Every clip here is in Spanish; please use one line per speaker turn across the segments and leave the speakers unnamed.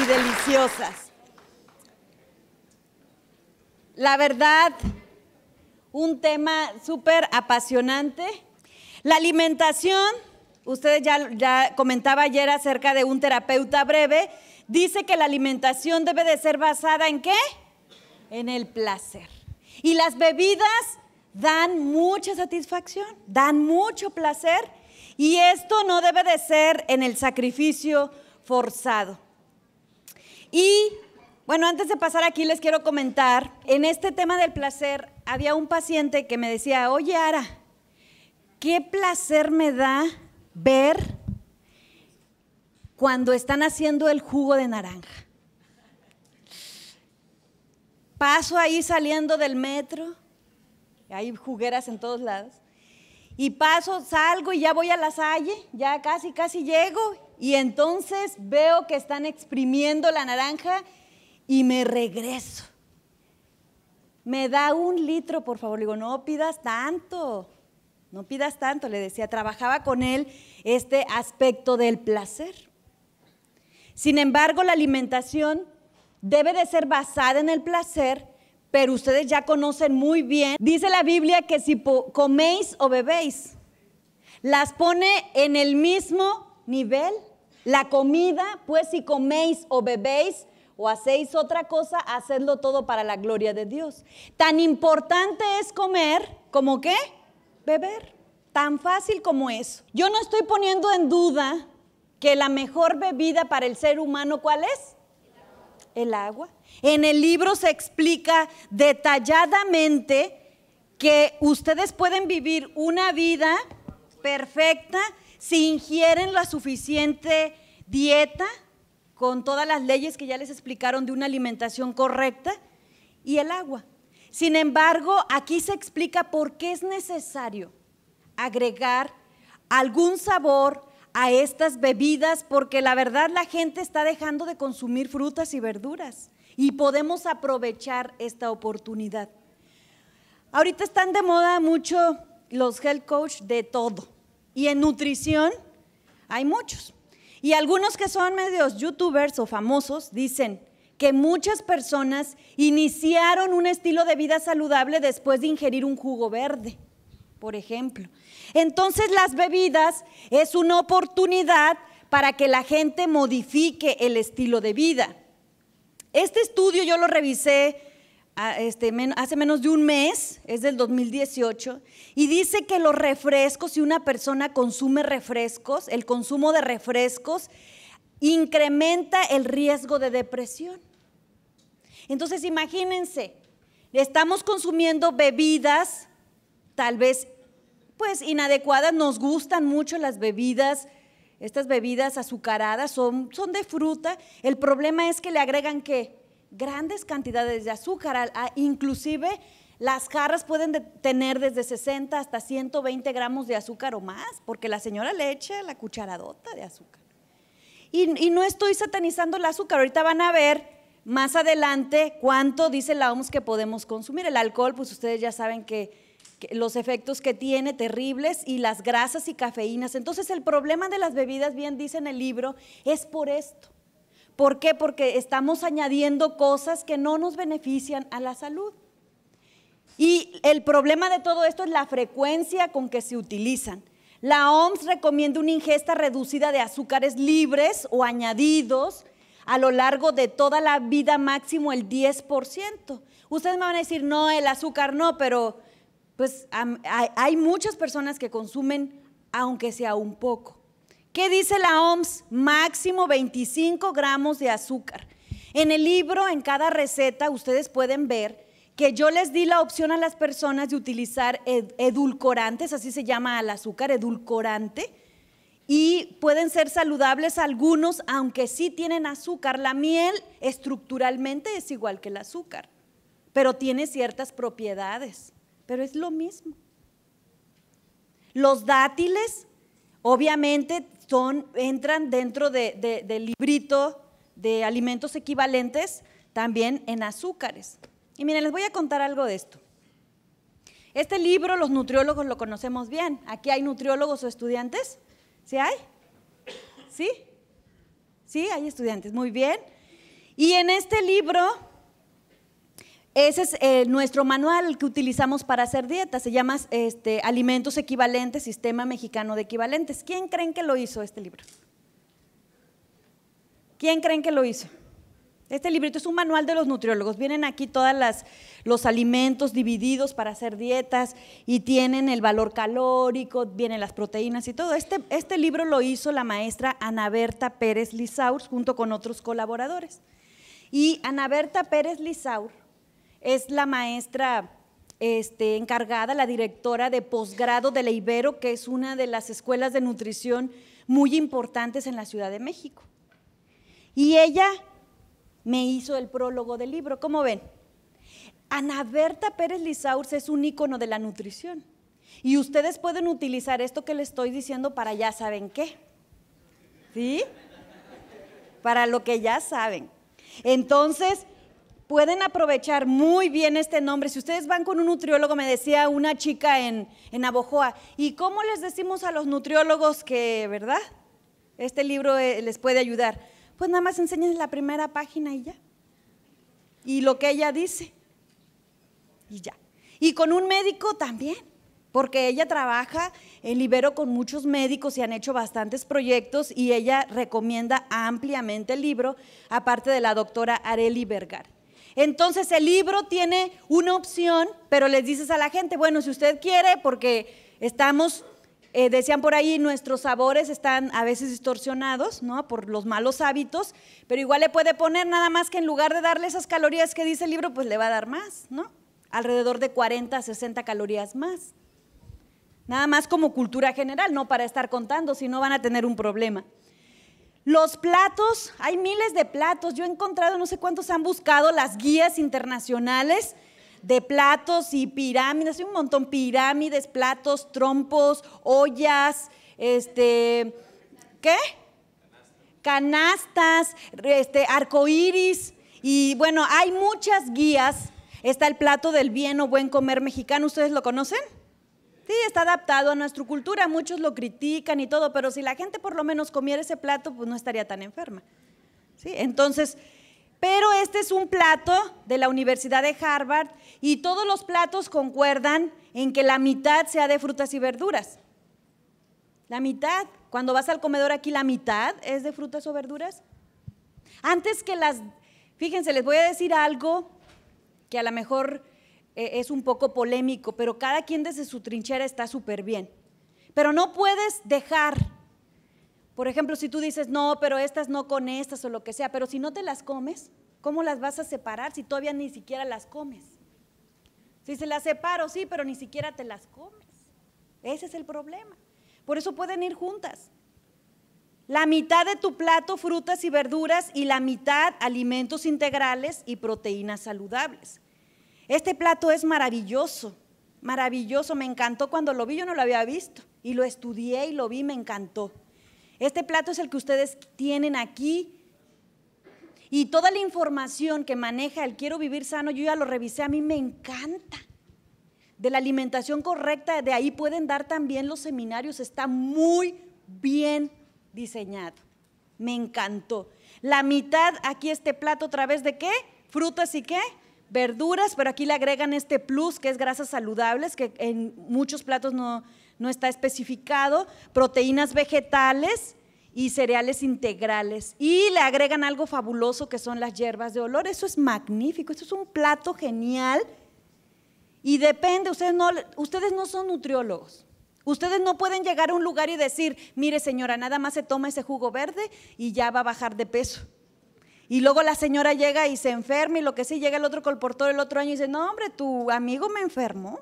y deliciosas. La verdad, un tema súper apasionante. La alimentación, ustedes ya, ya comentaba ayer acerca de un terapeuta breve, dice que la alimentación debe de ser basada en qué? En el placer. Y las bebidas dan mucha satisfacción, dan mucho placer y esto no debe de ser en el sacrificio forzado. Y bueno, antes de pasar aquí les quiero comentar, en este tema del placer había un paciente que me decía, oye Ara, qué placer me da ver cuando están haciendo el jugo de naranja. Paso ahí saliendo del metro, hay jugueras en todos lados, y paso, salgo y ya voy a la salle, ya casi, casi llego y entonces veo que están exprimiendo la naranja y me regreso. Me da un litro, por favor. Le digo, no pidas tanto, no pidas tanto, le decía. Trabajaba con él este aspecto del placer. Sin embargo, la alimentación debe de ser basada en el placer, pero ustedes ya conocen muy bien. Dice la Biblia que si coméis o bebéis, las pone en el mismo nivel. La comida, pues si coméis o bebéis o hacéis otra cosa, hacedlo todo para la gloria de Dios. Tan importante es comer como qué? Beber. Tan fácil como eso. Yo no estoy poniendo en duda que la mejor bebida para el ser humano, ¿cuál es? El agua. En el libro se explica detalladamente que ustedes pueden vivir una vida perfecta si ingieren la suficiente dieta con todas las leyes que ya les explicaron de una alimentación correcta y el agua. Sin embargo, aquí se explica por qué es necesario agregar algún sabor a estas bebidas porque la verdad la gente está dejando de consumir frutas y verduras y podemos aprovechar esta oportunidad. Ahorita están de moda mucho los health coach de todo. Y en nutrición hay muchos. Y algunos que son medios youtubers o famosos dicen que muchas personas iniciaron un estilo de vida saludable después de ingerir un jugo verde, por ejemplo. Entonces las bebidas es una oportunidad para que la gente modifique el estilo de vida. Este estudio yo lo revisé este, hace menos de un mes, es del 2018, y dice que los refrescos, si una persona consume refrescos, el consumo de refrescos incrementa el riesgo de depresión. Entonces imagínense, estamos consumiendo bebidas tal vez pues inadecuadas, nos gustan mucho las bebidas, estas bebidas azucaradas son, son de fruta, el problema es que le agregan qué? grandes cantidades de azúcar, inclusive las jarras pueden tener desde 60 hasta 120 gramos de azúcar o más, porque la señora le echa la cucharadota de azúcar. Y, no estoy satanizando el azúcar, ahorita van a ver más adelante cuánto dice la OMS que podemos consumir. El alcohol, pues ustedes ya saben que, que los efectos que tiene terribles y las grasas y cafeínas. Entonces el problema de las bebidas, bien dice en el libro, es por esto ¿Por qué? Porque estamos añadiendo cosas que no nos benefician a la salud. Y el problema de todo esto es la frecuencia con que se utilizan. La OMS recomienda una ingesta reducida de azúcares libres o añadidos a lo largo de toda la vida máximo el 10%. Ustedes me van a decir, no, el azúcar no, pero pues hay muchas personas que consumen aunque sea un poco. ¿Qué dice la OMS? Máximo 25 gramos de azúcar. En el libro, en cada receta, ustedes pueden ver que yo les di la opción a las personas de utilizar edulcorantes, así se llama al azúcar, edulcorante, y pueden ser saludables algunos, aunque sí tienen azúcar. La miel estructuralmente es igual que el azúcar, pero tiene ciertas propiedades, pero es lo mismo. Los dátiles, obviamente, entran dentro del librito de alimentos equivalentes también en azúcares. Y miren, les voy a contar algo de esto. Este libro los nutriólogos lo conocemos bien. ¿Aquí hay nutriólogos o estudiantes? ¿Sí hay? ¿Sí? Sí, hay estudiantes. Muy bien. Y en este libro ese es eh, nuestro manual que utilizamos para hacer dietas. se llama este, Alimentos Equivalentes, Sistema Mexicano de Equivalentes. ¿Quién creen que lo hizo este libro? ¿Quién creen que lo hizo? Este librito es un manual de los nutriólogos. Vienen aquí todos los alimentos divididos para hacer dietas y tienen el valor calórico, vienen las proteínas y todo. Este, este libro lo hizo la maestra Ana Berta Pérez Lizaur junto con otros colaboradores. Y Ana Berta Pérez Lisaur es la maestra este, encargada, la directora de posgrado de la Ibero, que es una de las escuelas de nutrición muy importantes en la Ciudad de México. Y ella me hizo el prólogo del libro, ¿cómo ven? Ana Berta Pérez Lizaurs es un ícono de la nutrición. Y ustedes pueden utilizar esto que les estoy diciendo para ya saben qué. ¿Sí? Para lo que ya saben. Entonces, pueden aprovechar muy bien este nombre. Si ustedes van con un nutriólogo, me decía una chica en, Abojoa, ¿y cómo les decimos a los nutriólogos que, verdad, este libro eh, les puede ayudar? Pues nada más enseñen la primera página y ya. Y lo que ella dice. Y ya. Y con un médico también, porque ella trabaja en Libero con muchos médicos y han hecho bastantes proyectos y ella recomienda ampliamente el libro, aparte de la doctora Areli Vergara. Entonces el libro tiene una opción, pero les dices a la gente, bueno, si usted quiere, porque estamos, eh, decían por ahí, nuestros sabores están a veces distorsionados, ¿no? Por los malos hábitos, pero igual le puede poner nada más que en lugar de darle esas calorías que dice el libro, pues le va a dar más, ¿no? Alrededor de 40, 60 calorías más. Nada más como cultura general, no para estar contando, si no van a tener un problema. Los platos, hay miles de platos. Yo he encontrado, no sé cuántos han buscado las guías internacionales de platos y pirámides, hay un montón, pirámides, platos, trompos, ollas, este, ¿qué? Canastas, este, arcoíris. Y bueno, hay muchas guías. Está el plato del bien o buen comer mexicano, ¿ustedes lo conocen? Sí, está adaptado a nuestra cultura, muchos lo critican y todo, pero si la gente por lo menos comiera ese plato, pues no estaría tan enferma. ¿Sí? Entonces, pero este es un plato de la Universidad de Harvard y todos los platos concuerdan en que la mitad sea de frutas y verduras. La mitad, cuando vas al comedor aquí, la mitad es de frutas o verduras. Antes que las, fíjense, les voy a decir algo que a lo mejor eh, es un poco polémico, pero cada quien desde su trinchera está súper bien. Pero no puedes dejar, por ejemplo, si tú dices, no, pero estas no con estas o lo que sea, pero si no te las comes, ¿cómo las vas a separar si todavía ni siquiera las comes? Si se las separo, sí, pero ni siquiera te las comes. Ese es el problema. Por eso pueden ir juntas. La mitad de tu plato, frutas y verduras, y la mitad alimentos integrales y proteínas saludables. Este plato es maravilloso, maravilloso, me encantó cuando lo vi, yo no lo había visto y lo estudié y lo vi, me encantó. Este plato es el que ustedes tienen aquí y toda la información que maneja el quiero vivir sano, yo ya lo revisé, a mí me encanta. De la alimentación correcta, de ahí pueden dar también los seminarios, está muy bien diseñado. Me encantó. La mitad aquí este plato a través de qué? Frutas y qué? verduras, pero aquí le agregan este plus que es grasas saludables, que en muchos platos no, no está especificado, proteínas vegetales y cereales integrales. Y le agregan algo fabuloso que son las hierbas de olor. Eso es magnífico, eso es un plato genial. Y depende, ustedes no, ustedes no son nutriólogos. Ustedes no pueden llegar a un lugar y decir, mire señora, nada más se toma ese jugo verde y ya va a bajar de peso. Y luego la señora llega y se enferma y lo que sí, llega el otro colportor el otro año y dice, no hombre, tu amigo me enfermó.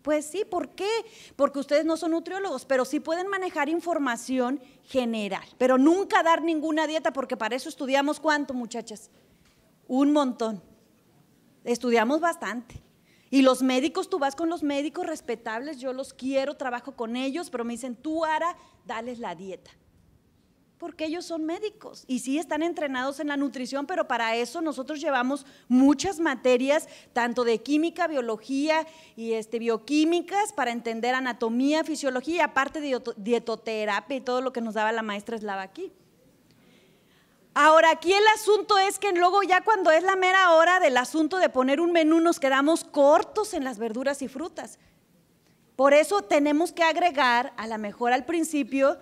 Pues sí, ¿por qué? Porque ustedes no son nutriólogos, pero sí pueden manejar información general, pero nunca dar ninguna dieta, porque para eso estudiamos cuánto, muchachas. Un montón. Estudiamos bastante. Y los médicos, tú vas con los médicos respetables, yo los quiero, trabajo con ellos, pero me dicen, tú Ara, dales la dieta porque ellos son médicos y sí están entrenados en la nutrición, pero para eso nosotros llevamos muchas materias, tanto de química, biología y este, bioquímicas, para entender anatomía, fisiología, y aparte de dietoterapia y todo lo que nos daba la maestra eslava aquí. Ahora, aquí el asunto es que luego ya cuando es la mera hora del asunto de poner un menú, nos quedamos cortos en las verduras y frutas. Por eso tenemos que agregar, a lo mejor al principio,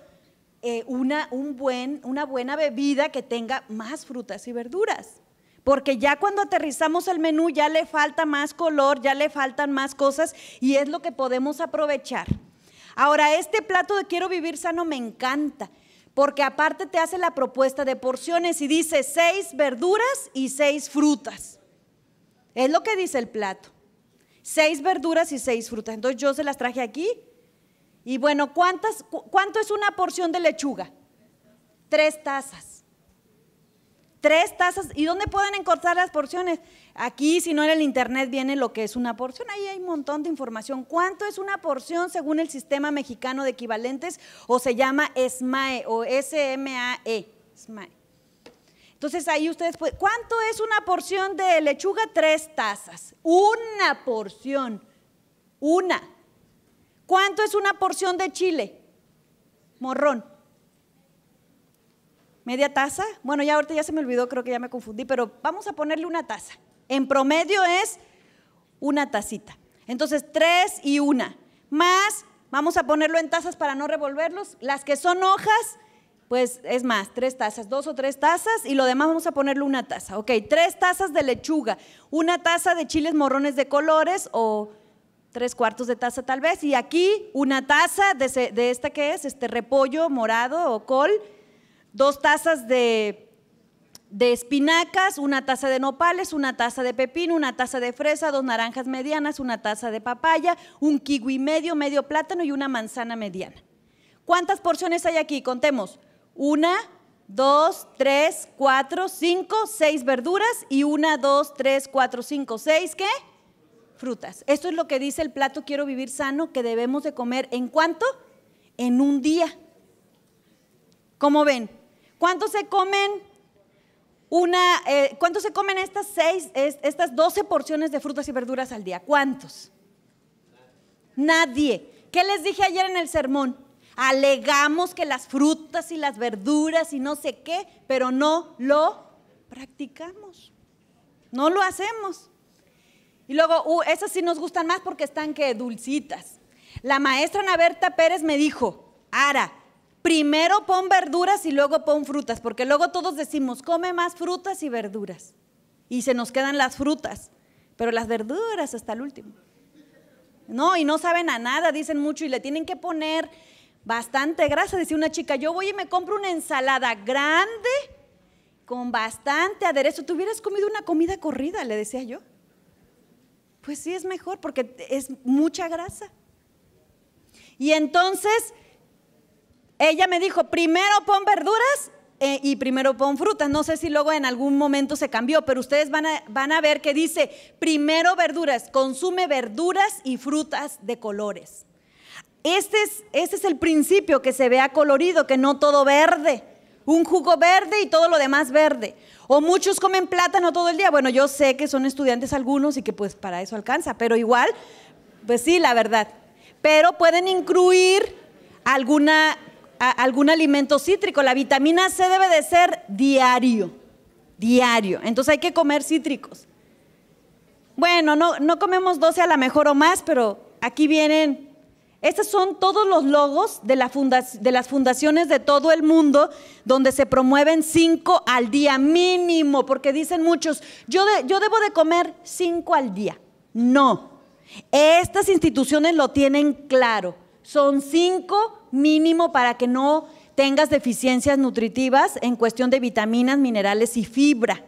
eh, una, un buen, una buena bebida que tenga más frutas y verduras. Porque ya cuando aterrizamos el menú ya le falta más color, ya le faltan más cosas y es lo que podemos aprovechar. Ahora, este plato de Quiero Vivir Sano me encanta, porque aparte te hace la propuesta de porciones y dice seis verduras y seis frutas. Es lo que dice el plato. Seis verduras y seis frutas. Entonces yo se las traje aquí y bueno, ¿cuántas, ¿cuánto es una porción de lechuga? Tres tazas. Tres tazas. ¿Y dónde pueden encontrar las porciones? Aquí, si no en el internet, viene lo que es una porción. Ahí hay un montón de información. ¿Cuánto es una porción según el sistema mexicano de equivalentes? O se llama SMAE o S-M-A-E. SMAE. Entonces ahí ustedes pueden. ¿Cuánto es una porción de lechuga? Tres tazas. Una porción. Una. ¿Cuánto es una porción de chile? Morrón. ¿Media taza? Bueno, ya ahorita ya se me olvidó, creo que ya me confundí, pero vamos a ponerle una taza. En promedio es una tacita. Entonces, tres y una. Más, vamos a ponerlo en tazas para no revolverlos. Las que son hojas, pues es más, tres tazas, dos o tres tazas y lo demás vamos a ponerle una taza. Ok, tres tazas de lechuga, una taza de chiles morrones de colores o tres cuartos de taza tal vez, y aquí una taza de, esta que es, este repollo morado o col, dos tazas de, de espinacas, una taza de nopales, una taza de pepino, una taza de fresa, dos naranjas medianas, una taza de papaya, un kiwi medio, medio plátano y una manzana mediana. ¿Cuántas porciones hay aquí? Contemos. Una, dos, tres, cuatro, cinco, seis verduras y una, dos, tres, cuatro, cinco, seis, ¿qué? frutas. Esto es lo que dice el plato Quiero vivir sano que debemos de comer. ¿En cuánto? En un día. ¿Cómo ven? cuánto se comen una, eh, se comen estas seis, estas 12 porciones de frutas y verduras al día? ¿Cuántos? Nadie. ¿Qué les dije ayer en el sermón? Alegamos que las frutas y las verduras y no sé qué, pero no lo practicamos. No lo hacemos. Y luego, uh, esas sí nos gustan más porque están que dulcitas. La maestra Ana Pérez me dijo, Ara, primero pon verduras y luego pon frutas, porque luego todos decimos, come más frutas y verduras. Y se nos quedan las frutas, pero las verduras hasta el último. No, y no saben a nada, dicen mucho y le tienen que poner bastante grasa. Decía una chica, yo voy y me compro una ensalada grande con bastante aderezo. ¿Te hubieras comido una comida corrida? Le decía yo. Pues sí es mejor porque es mucha grasa. Y entonces ella me dijo, primero pon verduras eh, y primero pon frutas. No sé si luego en algún momento se cambió, pero ustedes van a, van a ver que dice, primero verduras, consume verduras y frutas de colores. Este es, este es el principio, que se vea colorido, que no todo verde. Un jugo verde y todo lo demás verde. O muchos comen plátano todo el día. Bueno, yo sé que son estudiantes algunos y que pues para eso alcanza, pero igual, pues sí, la verdad. Pero pueden incluir alguna, algún alimento cítrico. La vitamina C debe de ser diario, diario. Entonces hay que comer cítricos. Bueno, no, no comemos 12 a la mejor o más, pero aquí vienen estos son todos los logos de, las fundaciones de todo el mundo donde se promueven cinco al día mínimo, porque dicen muchos, yo, yo debo de comer cinco al día. No, estas instituciones lo tienen claro. Son cinco mínimo para que no tengas deficiencias nutritivas en cuestión de vitaminas, minerales y fibra.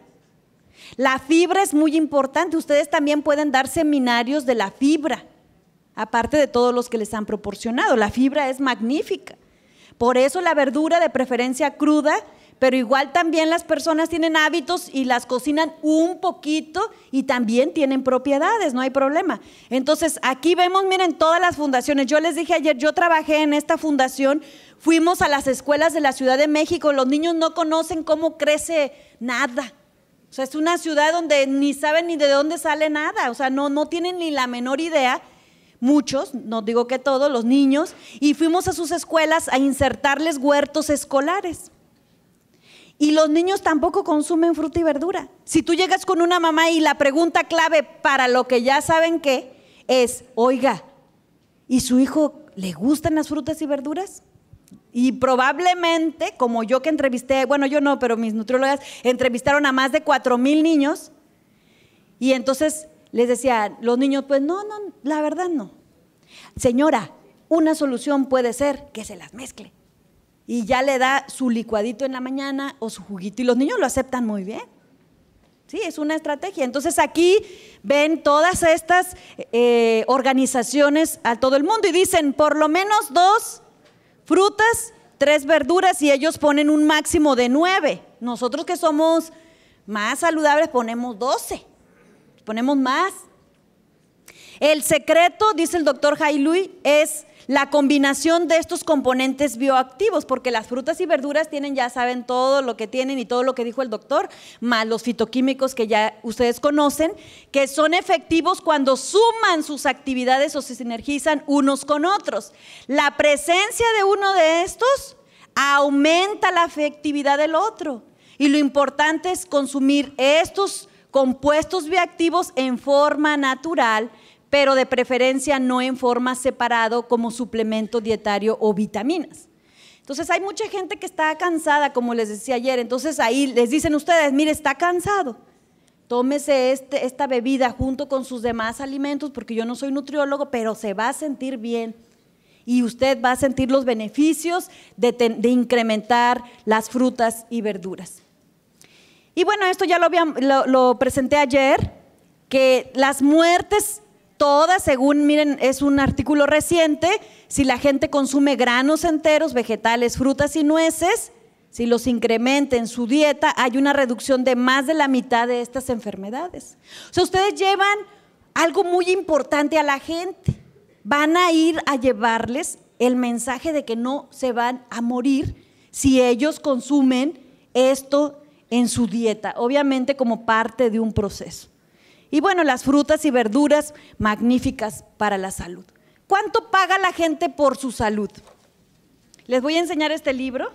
La fibra es muy importante. Ustedes también pueden dar seminarios de la fibra aparte de todos los que les han proporcionado. La fibra es magnífica. Por eso la verdura de preferencia cruda, pero igual también las personas tienen hábitos y las cocinan un poquito y también tienen propiedades, no hay problema. Entonces, aquí vemos, miren, todas las fundaciones. Yo les dije ayer, yo trabajé en esta fundación, fuimos a las escuelas de la Ciudad de México, los niños no conocen cómo crece nada. O sea, es una ciudad donde ni saben ni de dónde sale nada, o sea, no, no tienen ni la menor idea muchos, no digo que todos, los niños, y fuimos a sus escuelas a insertarles huertos escolares. Y los niños tampoco consumen fruta y verdura. Si tú llegas con una mamá y la pregunta clave para lo que ya saben que es, oiga, ¿y su hijo le gustan las frutas y verduras? Y probablemente, como yo que entrevisté, bueno, yo no, pero mis nutriólogas entrevistaron a más de cuatro mil niños, y entonces les decía los niños, pues no, no, la verdad no. Señora, una solución puede ser que se las mezcle. Y ya le da su licuadito en la mañana o su juguito. Y los niños lo aceptan muy bien. Sí, es una estrategia. Entonces aquí ven todas estas eh, organizaciones a todo el mundo y dicen por lo menos dos frutas, tres verduras y ellos ponen un máximo de nueve. Nosotros que somos más saludables ponemos doce ponemos más. El secreto, dice el doctor Hailui, es la combinación de estos componentes bioactivos, porque las frutas y verduras tienen, ya saben, todo lo que tienen y todo lo que dijo el doctor, más los fitoquímicos que ya ustedes conocen, que son efectivos cuando suman sus actividades o se sinergizan unos con otros. La presencia de uno de estos aumenta la efectividad del otro. Y lo importante es consumir estos compuestos bioactivos en forma natural, pero de preferencia no en forma separado como suplemento dietario o vitaminas. Entonces hay mucha gente que está cansada, como les decía ayer, entonces ahí les dicen ustedes, mire, está cansado, tómese este, esta bebida junto con sus demás alimentos, porque yo no soy nutriólogo, pero se va a sentir bien y usted va a sentir los beneficios de incrementar las frutas y verduras. Y bueno, esto ya lo, lo, presenté ayer, que las muertes todas, según miren, es un artículo reciente, si la gente consume granos enteros, vegetales, frutas y nueces, si los incrementa en su dieta, hay una reducción de más de la mitad de estas enfermedades. O sea, ustedes llevan algo muy importante a la gente. Van a ir a llevarles el mensaje de que no se van a morir si ellos consumen esto en su dieta, obviamente como parte de un proceso. Y bueno, las frutas y verduras magníficas para la salud. ¿Cuánto paga la gente por su salud? Les voy a enseñar este libro.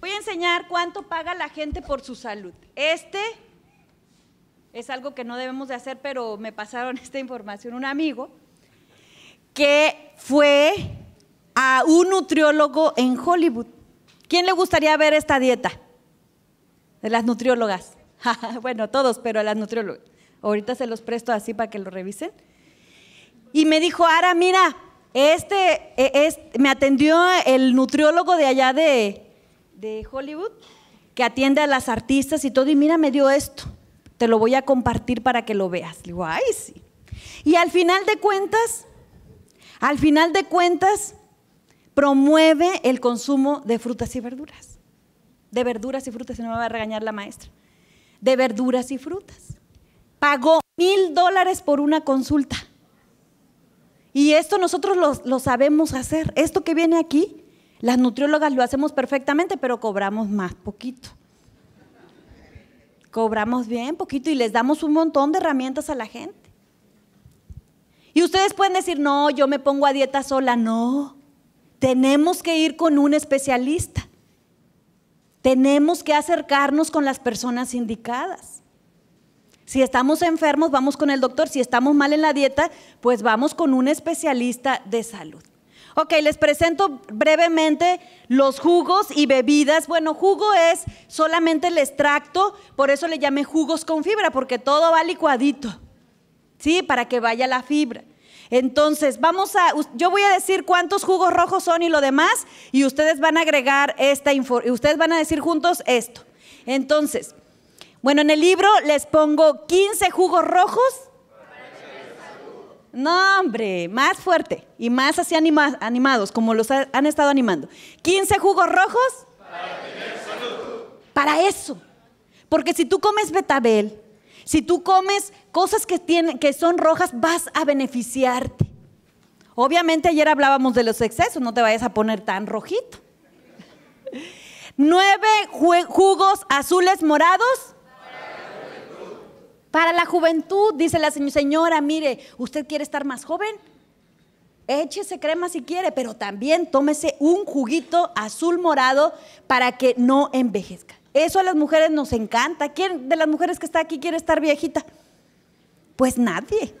Voy a enseñar cuánto paga la gente por su salud. Este es algo que no debemos de hacer, pero me pasaron esta información un amigo que fue a un nutriólogo en Hollywood. ¿Quién le gustaría ver esta dieta? de las nutriólogas. bueno, todos, pero las nutriólogas. Ahorita se los presto así para que lo revisen. Y me dijo, Ara, mira, este, e, me atendió el nutriólogo de allá de, de Hollywood, que atiende a las artistas y todo, y mira, me dio esto. Te lo voy a compartir para que lo veas. Le digo, ay, sí. Y al final de cuentas, al final de cuentas, promueve el consumo de frutas y verduras de verduras y frutas, si no me va a regañar la maestra, de verduras y frutas. Pagó mil dólares por una consulta. Y esto nosotros lo, lo, sabemos hacer. Esto que viene aquí, las nutriólogas lo hacemos perfectamente, pero cobramos más poquito. Cobramos bien poquito y les damos un montón de herramientas a la gente. Y ustedes pueden decir, no, yo me pongo a dieta sola. No, tenemos que ir con un especialista. Tenemos que acercarnos con las personas indicadas. Si estamos enfermos, vamos con el doctor. Si estamos mal en la dieta, pues vamos con un especialista de salud. Ok, les presento brevemente los jugos y bebidas. Bueno, jugo es solamente el extracto, por eso le llamé jugos con fibra, porque todo va licuadito, ¿sí? Para que vaya la fibra. Entonces, vamos a, yo voy a decir cuántos jugos rojos son y lo demás, y ustedes van a agregar esta información. ustedes van a decir juntos esto. Entonces, bueno, en el libro les pongo 15 jugos rojos. No, hombre, más fuerte y más así animados, como los han estado animando. 15 jugos rojos. Para tener salud. Para eso. Porque si tú comes betabel, si tú comes cosas que, tienen, que son rojas, vas a beneficiarte. Obviamente ayer hablábamos de los excesos, no te vayas a poner tan rojito. Nueve jugos azules morados. Para la juventud, dice la señora, mire, usted quiere estar más joven, échese crema si quiere, pero también tómese un juguito azul morado para que no envejezca. Eso a las mujeres nos encanta. ¿Quién de las mujeres que está aquí quiere estar viejita? Pues nadie.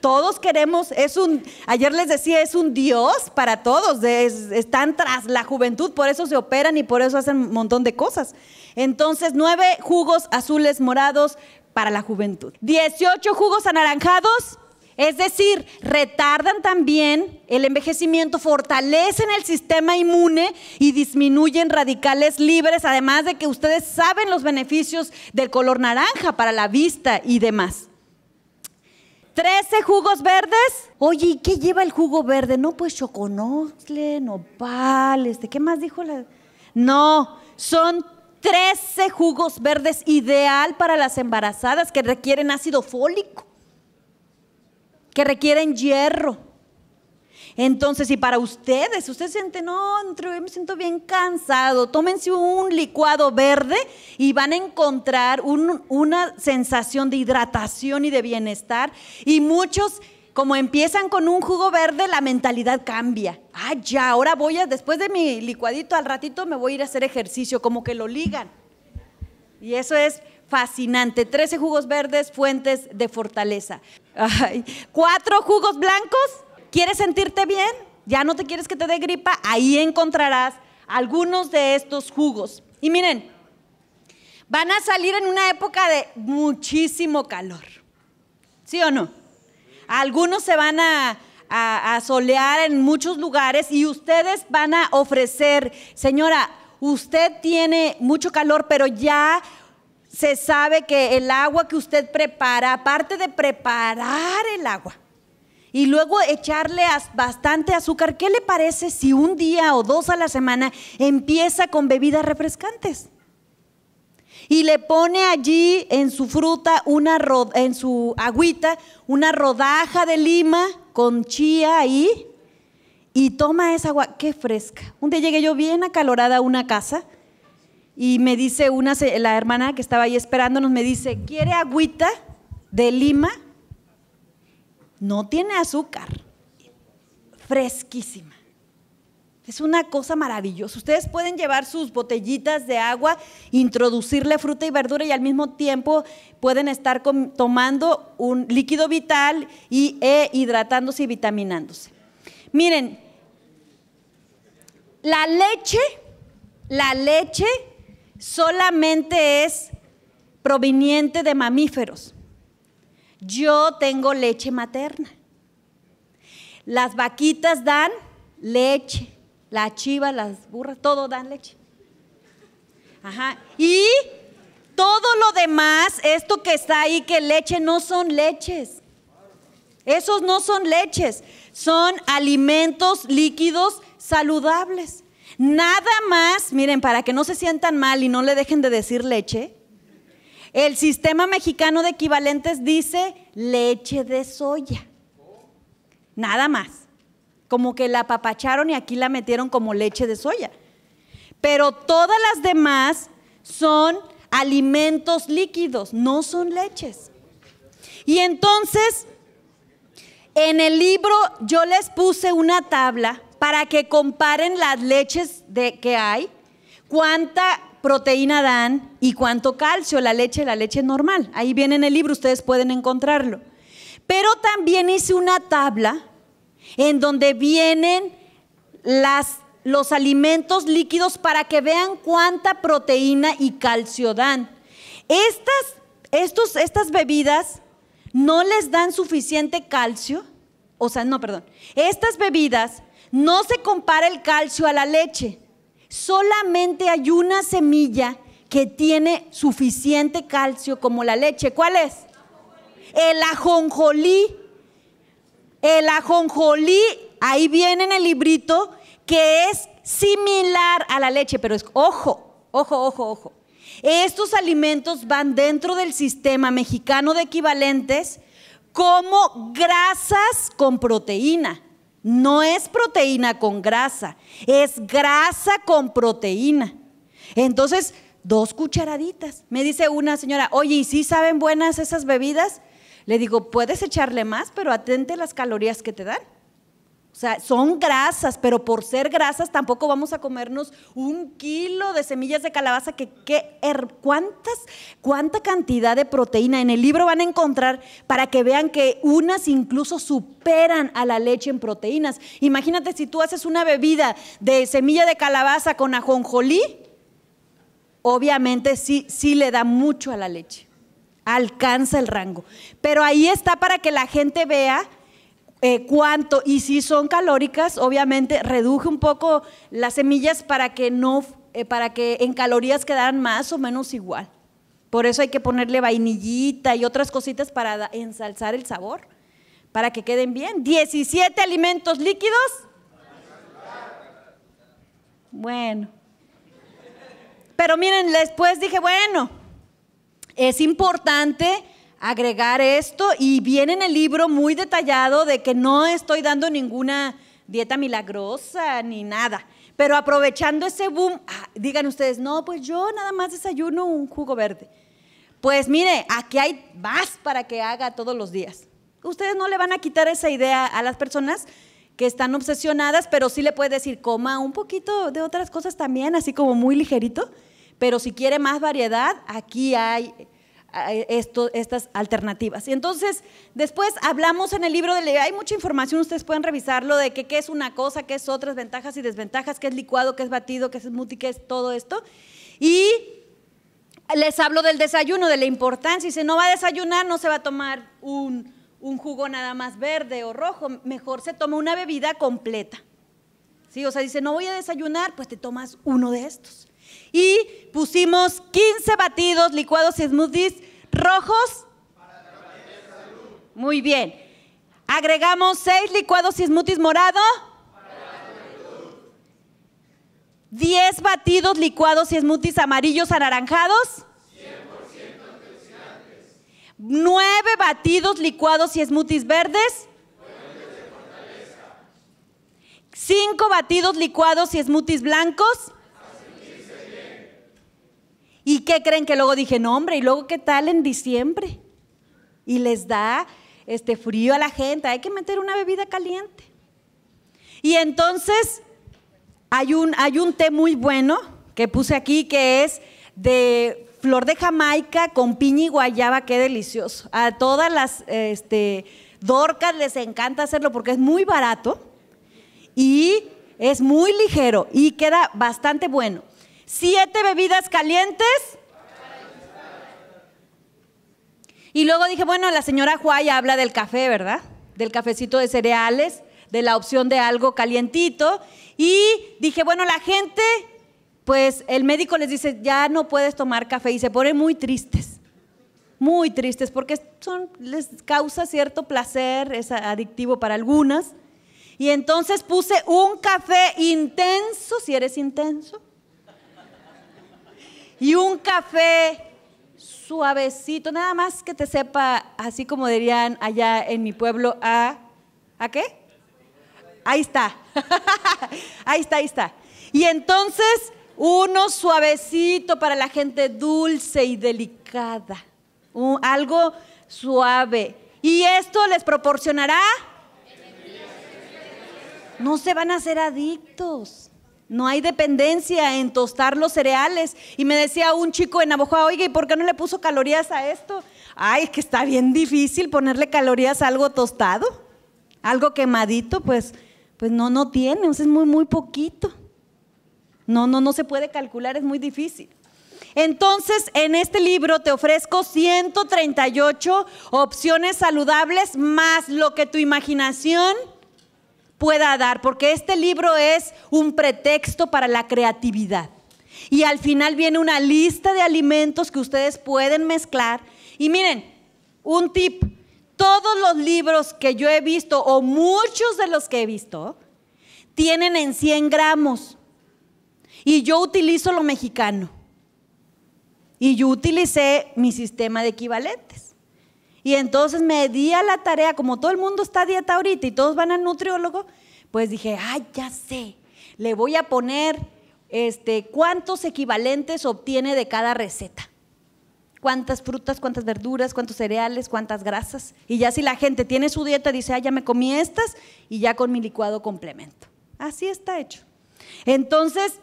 Todos queremos, es un, ayer les decía, es un Dios para todos, están tras la juventud, por eso se operan y por eso hacen un montón de cosas. Entonces, nueve jugos azules morados para la juventud, Dieciocho jugos anaranjados es decir, retardan también el envejecimiento, fortalecen el sistema inmune y disminuyen radicales libres, además de que ustedes saben los beneficios del color naranja para la vista y demás. 13 jugos verdes. Oye, ¿y qué lleva el jugo verde? No, pues choconosle, nopal, este, ¿qué más dijo la? No, son 13 jugos verdes ideal para las embarazadas que requieren ácido fólico que requieren hierro. Entonces, si para ustedes, ustedes sienten, no, me siento bien cansado, tómense un licuado verde y van a encontrar una sensación de hidratación y de bienestar. Y muchos, como empiezan con un jugo verde, la mentalidad cambia. Ah, ya, ahora voy a, después de mi licuadito, al ratito me voy a ir a hacer ejercicio, como que lo ligan. Y eso es fascinante. 13 jugos verdes, fuentes de fortaleza. Cuatro jugos blancos. ¿Quieres sentirte bien? ¿Ya no te quieres que te dé gripa? Ahí encontrarás algunos de estos jugos. Y miren, van a salir en una época de muchísimo calor. ¿Sí o no? Algunos se van a solear en muchos lugares y ustedes van a ofrecer, señora, usted tiene mucho calor, pero ya se sabe que el agua que usted prepara, aparte de preparar el agua y luego echarle bastante azúcar, ¿qué le parece si un día o dos a la semana empieza con bebidas refrescantes? Y le pone allí en su fruta, una en su agüita, una rodaja de lima con chía ahí y toma esa agua, qué fresca. Un día llegué yo bien acalorada a una casa y me dice una, la hermana que estaba ahí esperándonos, me dice, ¿quiere agüita de lima? No tiene azúcar, fresquísima. Es una cosa maravillosa. Ustedes pueden llevar sus botellitas de agua, introducirle fruta y verdura y al mismo tiempo pueden estar tomando un líquido vital y e, hidratándose y vitaminándose. Miren, la leche, la leche solamente es proveniente de mamíferos. Yo tengo leche materna. Las vaquitas dan leche, la chiva, las burras, todo dan leche. Ajá. Y todo lo demás, esto que está ahí, que leche, no son leches. Esos no son leches, son alimentos líquidos saludables. Nada más, miren, para que no se sientan mal y no le dejen de decir leche, el sistema mexicano de equivalentes dice leche de soya. Nada más. Como que la apapacharon y aquí la metieron como leche de soya. Pero todas las demás son alimentos líquidos, no son leches. Y entonces, en el libro yo les puse una tabla para que comparen las leches de, que hay, cuánta proteína dan y cuánto calcio, la leche, la leche normal. Ahí viene en el libro, ustedes pueden encontrarlo. Pero también hice una tabla en donde vienen los alimentos líquidos para que vean cuánta proteína y calcio dan. Estas, estos, estas bebidas no les dan suficiente calcio, o sea, no, perdón, estas bebidas no se compara el calcio a la leche. Solamente hay una semilla que tiene suficiente calcio como la leche. ¿Cuál es? El ajonjolí. El ajonjolí, ahí viene en el librito, que es similar a la leche, pero es, ojo, ojo, ojo, ojo. Estos alimentos van dentro del sistema mexicano de equivalentes como grasas con proteína. No es proteína con grasa, es grasa con proteína. Entonces, dos cucharaditas. Me dice una señora, oye, ¿y si saben buenas esas bebidas? Le digo, puedes echarle más, pero atente las calorías que te dan. O sea, son grasas, pero por ser grasas tampoco vamos a comernos un kilo de semillas de calabaza, ¿cuántas, cuánta cantidad de proteína en el libro van a encontrar para que vean que unas incluso superan a la leche en proteínas. Imagínate si tú haces una bebida de semilla de calabaza con ajonjolí, obviamente sí le da mucho a la leche, alcanza el rango. Pero ahí está para que la gente vea eh, cuánto y si son calóricas, obviamente reduje un poco las semillas para que no, eh, para que en calorías quedaran más o menos igual. Por eso hay que ponerle vainillita y otras cositas para ensalzar el sabor, para que queden bien. 17 alimentos líquidos. Bueno. Pero miren, después dije, bueno, es importante agregar esto y viene en el libro muy detallado de que no estoy dando ninguna dieta milagrosa ni nada. Pero aprovechando ese boom, ah, digan ustedes, no, pues yo nada más desayuno un jugo verde. Pues mire, aquí hay más para que haga todos los días. Ustedes no le van a quitar esa idea a las personas que están obsesionadas, pero sí le puede decir, coma un poquito de otras cosas también, así como muy ligerito. Pero si quiere más variedad, aquí hay estas alternativas. Y entonces, después hablamos en el libro de hay mucha información, ustedes pueden revisarlo de que, qué es una cosa, qué es otras, ventajas y desventajas, qué es licuado, qué es batido, qué es muti, qué es todo esto. Y les hablo del desayuno, de la importancia. Y si no va a desayunar, no se va a tomar un, jugo nada más verde o rojo, mejor se toma una bebida completa. ¿Sí? O sea, dice, no voy a desayunar, pues te tomas uno de estos y pusimos 15 batidos, licuados y smoothies rojos. Para la salud. Muy bien. Agregamos 6 licuados y smoothies morado. Para la salud. 10 batidos, licuados y smoothies amarillos anaranjados. 100% batidos, licuados y smoothies verdes. 5 batidos, licuados y smoothies blancos qué creen que luego dije, no hombre, y luego qué tal en diciembre? Y les da este frío a la gente, hay que meter una bebida caliente. Y entonces hay un, hay un té muy bueno que puse aquí que es de flor de Jamaica con piña y guayaba, qué delicioso. A todas las este, dorcas les encanta hacerlo porque es muy barato y es muy ligero y queda bastante bueno siete bebidas calientes. Y luego dije, bueno, la señora Juaya habla del café, ¿verdad? Del cafecito de cereales, de la opción de algo calientito. Y dije, bueno, la gente, pues el médico les dice, ya no puedes tomar café y se ponen muy tristes, muy tristes, porque son, les causa cierto placer, es adictivo para algunas. Y entonces puse un café intenso, si eres intenso, y un café suavecito, nada más que te sepa, así como dirían allá en mi pueblo, a... ¿A qué? Ahí está. ahí está, ahí está. Y entonces uno suavecito para la gente dulce y delicada. algo suave. Y esto les proporcionará... No se van a ser adictos. No hay dependencia en tostar los cereales. Y me decía un chico en Navajo, oiga, ¿y por qué no le puso calorías a esto? Ay, es que está bien difícil ponerle calorías a algo tostado, algo quemadito, pues, pues no, no tiene, es muy, muy poquito. No, no, no se puede calcular, es muy difícil. Entonces, en este libro te ofrezco 138 opciones saludables más lo que tu imaginación pueda dar, porque este libro es un pretexto para la creatividad. Y al final viene una lista de alimentos que ustedes pueden mezclar. Y miren, un tip, todos los libros que yo he visto, o muchos de los que he visto, tienen en 100 gramos. Y yo utilizo lo mexicano. Y yo utilicé mi sistema de equivalentes. Y entonces me di a la tarea, como todo el mundo está a dieta ahorita y todos van al nutriólogo, pues dije, ay, ya sé, le voy a poner este, cuántos equivalentes obtiene de cada receta. Cuántas frutas, cuántas verduras, cuántos cereales, cuántas grasas. Y ya si la gente tiene su dieta, dice, ay, ya me comí estas y ya con mi licuado complemento. Así está hecho. Entonces,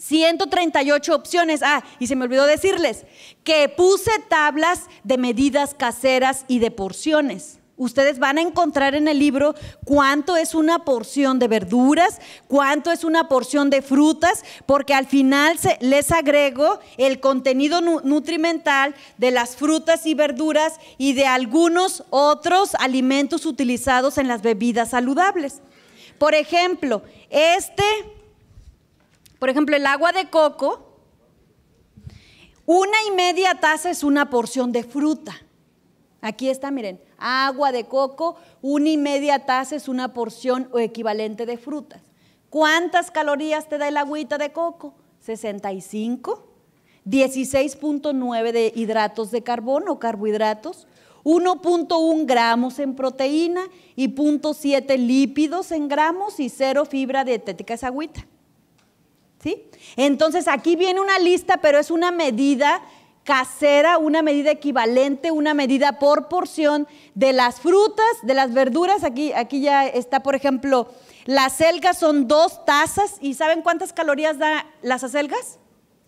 138 opciones. Ah, y se me olvidó decirles que puse tablas de medidas caseras y de porciones. Ustedes van a encontrar en el libro cuánto es una porción de verduras, cuánto es una porción de frutas, porque al final les agrego el contenido nutrimental de las frutas y verduras y de algunos otros alimentos utilizados en las bebidas saludables. Por ejemplo, este por ejemplo, el agua de coco, una y media taza es una porción de fruta. Aquí está, miren, agua de coco, una y media taza es una porción o equivalente de frutas. ¿Cuántas calorías te da el agüita de coco? 65, 16.9 de hidratos de carbono, carbohidratos, 1.1 gramos en proteína y 0.7 lípidos en gramos y cero fibra dietética es agüita. ¿sí? Entonces aquí viene una lista, pero es una medida casera, una medida equivalente, una medida por porción de las frutas, de las verduras. Aquí, aquí ya está, por ejemplo, las acelgas son dos tazas y ¿saben cuántas calorías da las acelgas?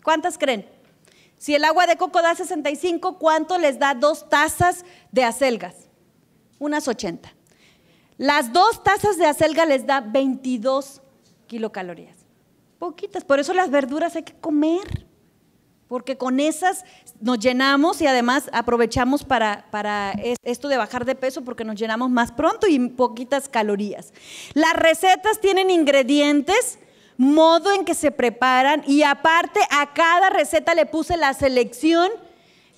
¿Cuántas creen? Si el agua de coco da 65, ¿cuánto les da dos tazas de acelgas? Unas 80. Las dos tazas de acelga les da 22 kilocalorías. Poquitas. Por eso las verduras hay que comer, porque con esas nos llenamos y además aprovechamos para, para, esto de bajar de peso porque nos llenamos más pronto y poquitas calorías. Las recetas tienen ingredientes, modo en que se preparan y aparte a cada receta le puse la selección,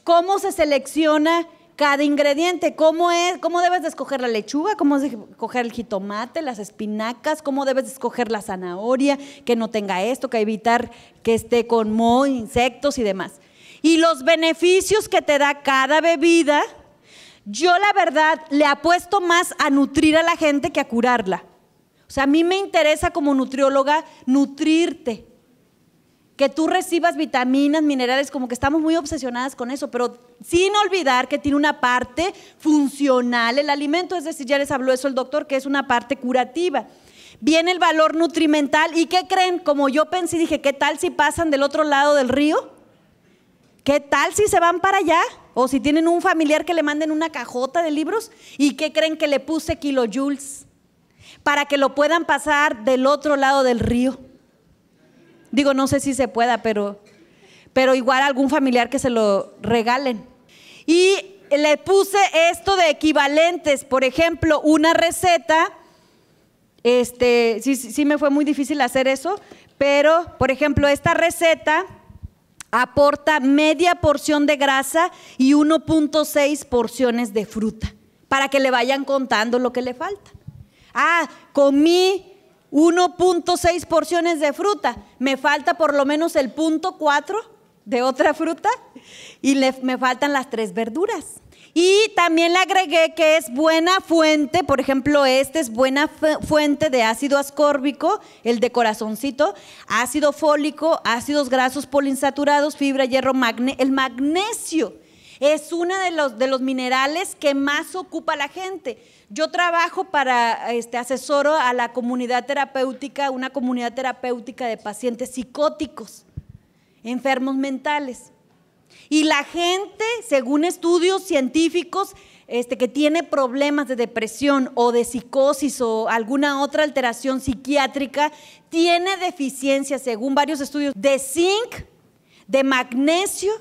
cómo se selecciona cada ingrediente, cómo es, cómo debes de escoger la lechuga, cómo debes de escoger el jitomate, las espinacas, cómo debes de escoger la zanahoria, que no tenga esto, que evitar que esté con moho, insectos y demás. Y los beneficios que te da cada bebida, yo la verdad le apuesto más a nutrir a la gente que a curarla. O sea, a mí me interesa como nutrióloga nutrirte, que tú recibas vitaminas, minerales, como que estamos muy obsesionadas con eso, pero sin olvidar que tiene una parte funcional el alimento, es decir, ya les habló eso el doctor, que es una parte curativa. Viene el valor nutrimental y ¿qué creen? Como yo pensé, dije, ¿qué tal si pasan del otro lado del río? ¿Qué tal si se van para allá? O si tienen un familiar que le manden una cajota de libros y ¿qué creen que le puse kilojoules? Para que lo puedan pasar del otro lado del río. Digo, no sé si se pueda, pero, pero igual algún familiar que se lo regalen. Y le puse esto de equivalentes, por ejemplo, una receta. Este, sí, sí me fue muy difícil hacer eso, pero por ejemplo, esta receta aporta media porción de grasa y 1.6 porciones de fruta, para que le vayan contando lo que le falta. Ah, comí 1.6 porciones de fruta. Me falta por lo menos el punto 4 de otra fruta y me faltan las tres verduras. Y también le agregué que es buena fuente, por ejemplo, este es buena fuente de ácido ascórbico, el de corazoncito, ácido fólico, ácidos grasos polinsaturados, fibra, hierro, el magnesio. Es uno de los, de los minerales que más ocupa la gente. Yo trabajo para, este, asesoro a la comunidad terapéutica, una comunidad terapéutica de pacientes psicóticos, enfermos mentales. Y la gente, según estudios científicos, este, que tiene problemas de depresión o de psicosis o alguna otra alteración psiquiátrica, tiene deficiencia, según varios estudios, de zinc, de magnesio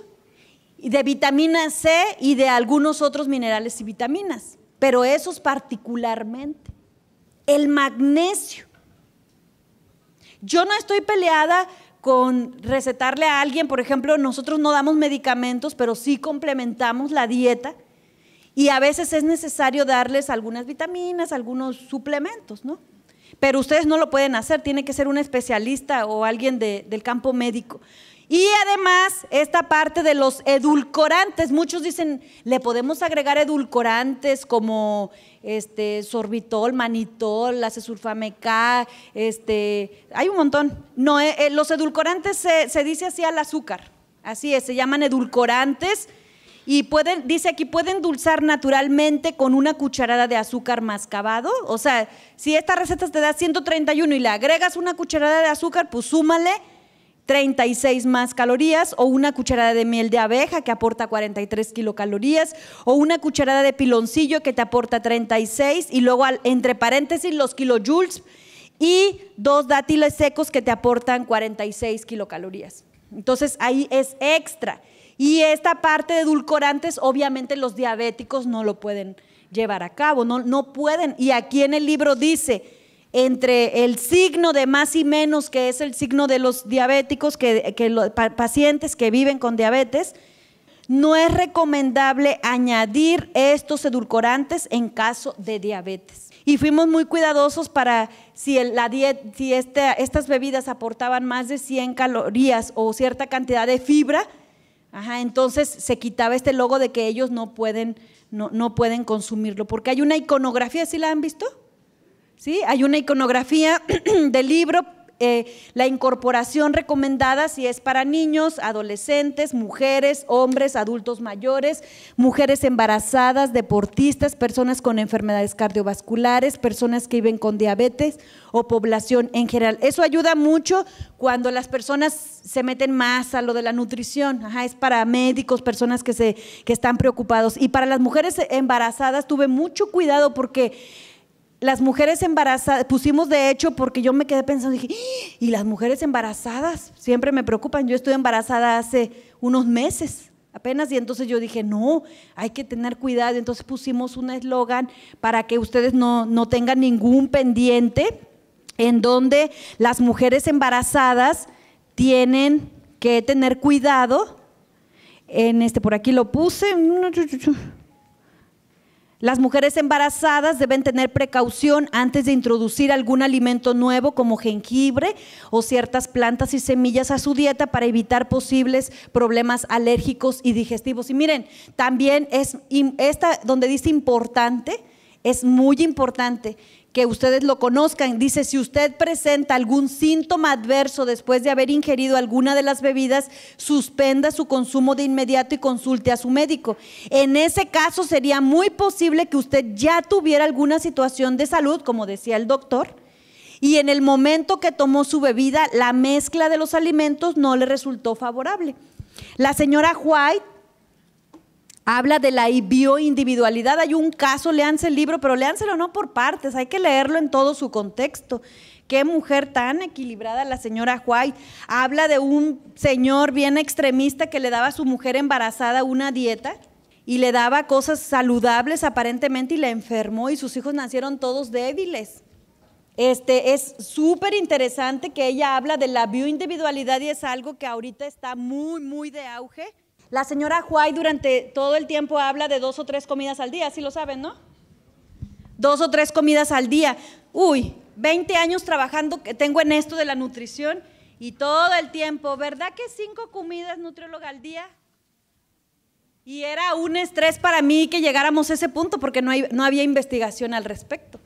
de vitamina C y de algunos otros minerales y vitaminas, pero esos particularmente. El magnesio. Yo no estoy peleada con recetarle a alguien, por ejemplo, nosotros no damos medicamentos, pero sí complementamos la dieta y a veces es necesario darles algunas vitaminas, algunos suplementos, ¿no? Pero ustedes no lo pueden hacer, tiene que ser un especialista o alguien del campo médico. Y además, esta parte de los edulcorantes, muchos dicen, le podemos agregar edulcorantes como este sorbitol, manitol, la K, este, hay un montón. No, eh, eh, los edulcorantes se, dice así al azúcar. Así es, se llaman edulcorantes y pueden dice aquí pueden dulzar naturalmente con una cucharada de azúcar mascabado, o sea, si esta receta te da 131 y le agregas una cucharada de azúcar, pues súmale 36 más calorías, o una cucharada de miel de abeja que aporta 43 kilocalorías, o una cucharada de piloncillo que te aporta 36, y luego entre paréntesis los kilojoules, y dos dátiles secos que te aportan 46 kilocalorías. Entonces ahí es extra. Y esta parte de edulcorantes, obviamente los diabéticos no lo pueden llevar a cabo, no, no pueden. Y aquí en el libro dice, entre el signo de más y menos, que es el signo de los diabéticos, que, los pacientes que viven con diabetes, no es recomendable añadir estos edulcorantes en caso de diabetes. Y fuimos muy cuidadosos para si, si estas bebidas aportaban más de 100 calorías o cierta cantidad de fibra, entonces se quitaba este logo de que ellos no pueden, no, no pueden consumirlo. Porque hay una iconografía, ¿sí la han visto? ¿sí? Hay una iconografía del libro, eh, la incorporación recomendada si es para niños, adolescentes, mujeres, hombres, adultos mayores, mujeres embarazadas, deportistas, personas con enfermedades cardiovasculares, personas que viven con diabetes o población en general. Eso ayuda mucho cuando las personas se meten más a lo de la nutrición. Ajá, es para médicos, personas que, se, que están preocupados. Y para las mujeres embarazadas tuve mucho cuidado porque las mujeres embarazadas, pusimos de hecho porque yo me quedé pensando, dije, ah, ¿y las mujeres embarazadas? Siempre me preocupan, yo estoy embarazada hace unos meses apenas y entonces yo dije, no, hay que tener cuidado, entonces pusimos un eslogan para que ustedes no, no tengan ningún pendiente en donde las mujeres embarazadas tienen que tener cuidado. En este, por aquí lo puse. Mm, las mujeres embarazadas deben tener precaución antes de introducir algún alimento nuevo como jengibre o ciertas plantas y semillas a su dieta para evitar posibles problemas alérgicos y digestivos. Y miren, también es esta donde dice importante, es muy importante que ustedes lo conozcan. Dice, si usted presenta algún síntoma adverso después de haber ingerido alguna de las bebidas, suspenda su consumo de inmediato y consulte a su médico. En ese caso sería muy posible que usted ya tuviera alguna situación de salud, como decía el doctor, y en el momento que tomó su bebida, la mezcla de los alimentos no le resultó favorable. La señora White habla de la bioindividualidad. Hay un caso, léanse el libro, pero léanselo no por partes, hay que leerlo en todo su contexto. Qué mujer tan equilibrada la señora White. Habla de un señor bien extremista que le daba a su mujer embarazada una dieta y le daba cosas saludables aparentemente y la enfermó y sus hijos nacieron todos débiles. Este, es súper interesante que ella habla de la bioindividualidad y es algo que ahorita está muy, muy de auge la señora Huay durante todo el tiempo habla de dos o tres comidas al día, si lo saben, ¿no? Dos o tres comidas al día. Uy, 20 años trabajando que tengo en esto de la nutrición y todo el tiempo, ¿verdad que cinco comidas nutrióloga al día? Y era un estrés para mí que llegáramos a ese punto porque no, no había investigación al respecto.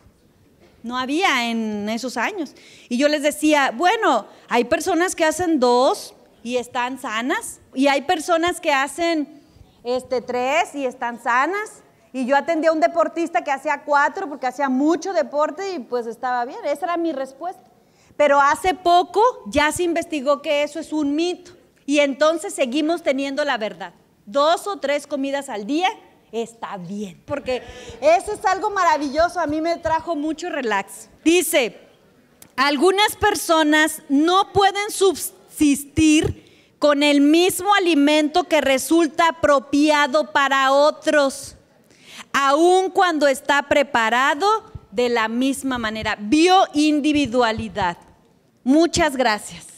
No había en esos años. Y yo les decía, bueno, hay personas que hacen dos, y están sanas. Y hay personas que hacen este, tres y están sanas. Y yo atendía a un deportista que hacía cuatro porque hacía mucho deporte y pues estaba bien. Esa era mi respuesta. Pero hace poco ya se investigó que eso es un mito. Y entonces seguimos teniendo la verdad. Dos o tres comidas al día está bien. Porque eso es algo maravilloso. A mí me trajo mucho relax. Dice, algunas personas no pueden substituir existir con el mismo alimento que resulta apropiado para otros, aun cuando está preparado de la misma manera. Bioindividualidad. Muchas gracias.